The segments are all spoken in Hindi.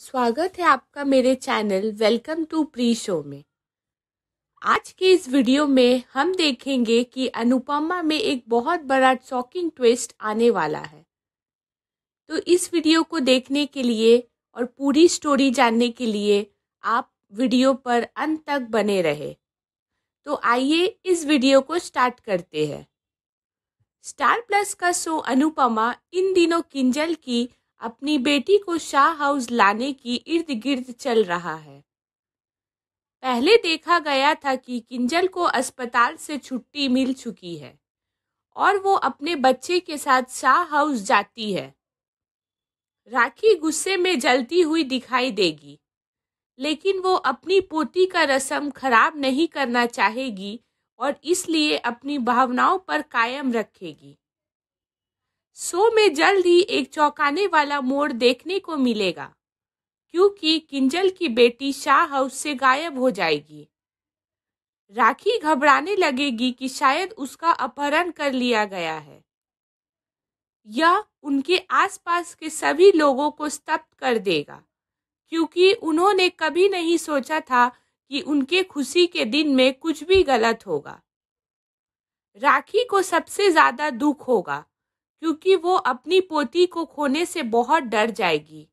स्वागत है आपका मेरे channel welcome to pre show में आज के इस वीडियो में हम देखेंगे कि अनुपमा में एक बहुत बड़ा शॉकिंग ट्विस्ट आने वाला है तो इस वीडियो को देखने के लिए और पूरी स्टोरी जानने के लिए आप वीडियो पर अंत तक बने रहे तो आइए इस वीडियो को स्टार्ट करते हैं स्टार प्लस का शो अनुपमा इन दिनों किंजल की अपनी बेटी को शाह हाउस लाने की इर्द गिर्द चल रहा है पहले देखा गया था कि किंजल को अस्पताल से छुट्टी मिल चुकी है और वो अपने बच्चे के साथ शाह हाउस जाती है राखी गुस्से में जलती हुई दिखाई देगी लेकिन वो अपनी पोती का रस्म खराब नहीं करना चाहेगी और इसलिए अपनी भावनाओं पर कायम रखेगी सो में जल्द ही एक चौंकाने वाला मोड़ देखने को मिलेगा क्योंकि किंजल की बेटी शाह हाउस से गायब हो जाएगी राखी घबराने लगेगी कि शायद उसका अपहरण कर लिया गया है यह उनके आसपास के सभी लोगों को स्तब्ध कर देगा क्योंकि उन्होंने कभी नहीं सोचा था कि उनके खुशी के दिन में कुछ भी गलत होगा राखी को सबसे ज्यादा दुख होगा क्योंकि वो अपनी पोती को खोने से बहुत डर जाएगी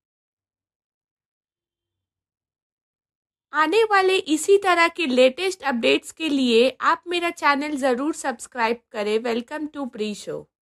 आने वाले इसी तरह के लेटेस्ट अपडेट्स के लिए आप मेरा चैनल ज़रूर सब्सक्राइब करें वेलकम टू प्री शो